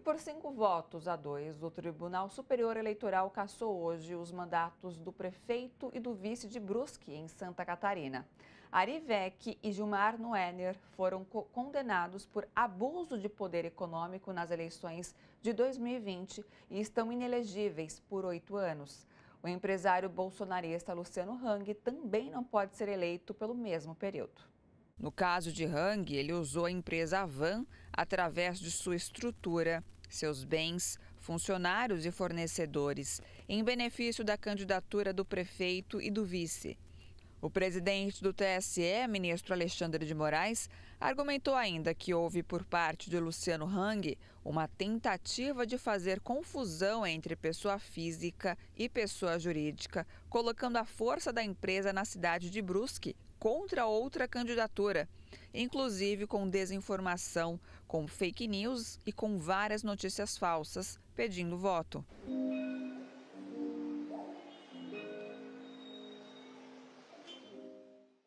E por cinco votos a dois, o Tribunal Superior Eleitoral cassou hoje os mandatos do prefeito e do vice de Brusque, em Santa Catarina. Vecchi e Gilmar Noener foram co condenados por abuso de poder econômico nas eleições de 2020 e estão inelegíveis por oito anos. O empresário bolsonarista Luciano Hang também não pode ser eleito pelo mesmo período. No caso de Hang, ele usou a empresa Avan através de sua estrutura, seus bens, funcionários e fornecedores, em benefício da candidatura do prefeito e do vice. O presidente do TSE, ministro Alexandre de Moraes, argumentou ainda que houve por parte de Luciano Hang uma tentativa de fazer confusão entre pessoa física e pessoa jurídica, colocando a força da empresa na cidade de Brusque contra outra candidatura, inclusive com desinformação, com fake news e com várias notícias falsas pedindo voto.